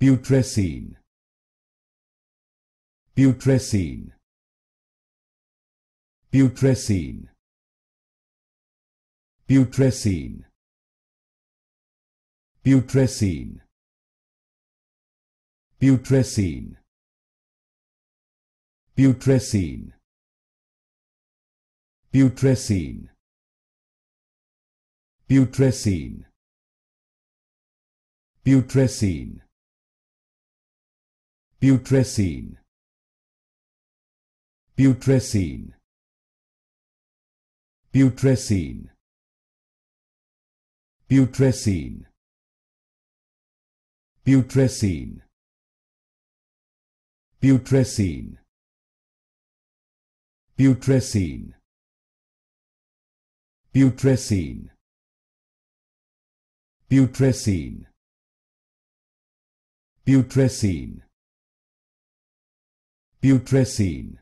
putrescine putrescine putrescine putrescine putrescine putrescine putrescine putrescine putrescine putrescine putrescine putrescine putrescine putrescine putrescine putrescine putrescine putrescine putrescine putrescine putrescine